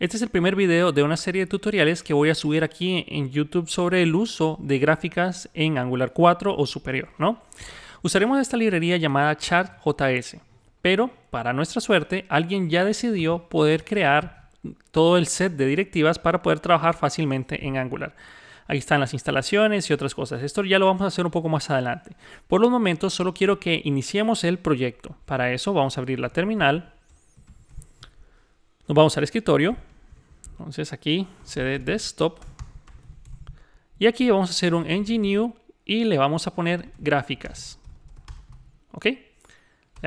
Este es el primer video de una serie de tutoriales que voy a subir aquí en YouTube sobre el uso de gráficas en Angular 4 o superior, ¿no? Usaremos esta librería llamada ChartJS, pero para nuestra suerte alguien ya decidió poder crear todo el set de directivas para poder trabajar fácilmente en Angular. Ahí están las instalaciones y otras cosas. Esto ya lo vamos a hacer un poco más adelante. Por los momentos solo quiero que iniciemos el proyecto. Para eso vamos a abrir la terminal. Nos vamos al escritorio entonces aquí cd desktop. Y aquí vamos a hacer un new y le vamos a poner gráficas. ¿Ok? Le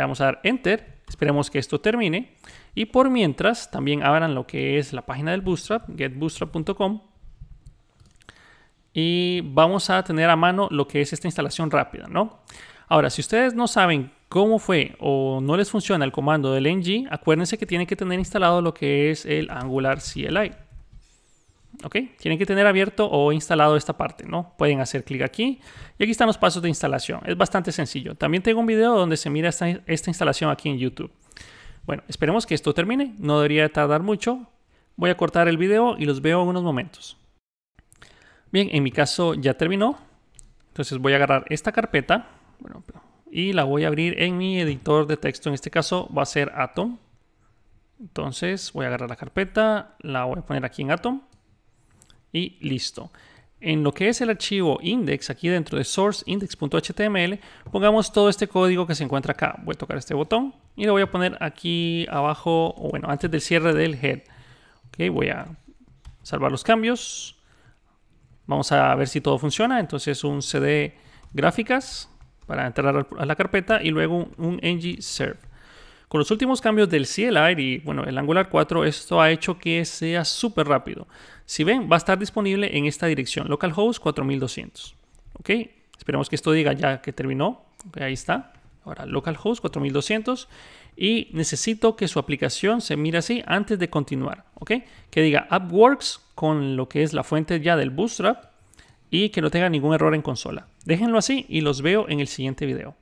vamos a dar enter. Esperemos que esto termine. Y por mientras, también abran lo que es la página del Bootstrap, getbootstrap.com. Y vamos a tener a mano lo que es esta instalación rápida, ¿no? Ahora, si ustedes no saben cómo fue o no les funciona el comando del ng, acuérdense que tienen que tener instalado lo que es el Angular CLI. ¿Ok? Tienen que tener abierto o instalado esta parte, ¿no? Pueden hacer clic aquí y aquí están los pasos de instalación. Es bastante sencillo. También tengo un video donde se mira esta, instalación aquí en YouTube. Bueno, esperemos que esto termine. No debería tardar mucho. Voy a cortar el video y los veo en unos momentos. Bien, en mi caso ya terminó. Entonces voy a agarrar esta carpeta. Bueno, y la voy a abrir en mi editor de texto. En este caso va a ser Atom. Entonces voy a agarrar la carpeta, la voy a poner aquí en Atom y listo. En lo que es el archivo index, aquí dentro de source index.html, pongamos todo este código que se encuentra acá. Voy a tocar este botón y lo voy a poner aquí abajo, o bueno, antes del cierre del head. Ok, voy a salvar los cambios. Vamos a ver si todo funciona. Entonces un cd gráficas para entrar a la carpeta y luego un ng-serve. Con los últimos cambios del CLI y bueno, el Angular 4, esto ha hecho que sea súper rápido. Si ven, va a estar disponible en esta dirección, localhost 4200. ¿Ok? Esperemos que esto diga ya que terminó. ahí está. Ahora, localhost 4200. Y necesito que su aplicación se mire así antes de continuar. ¿Ok? Que diga AppWorks con lo que es la fuente ya del Bootstrap y que no tenga ningún error en consola. Déjenlo así y los veo en el siguiente video.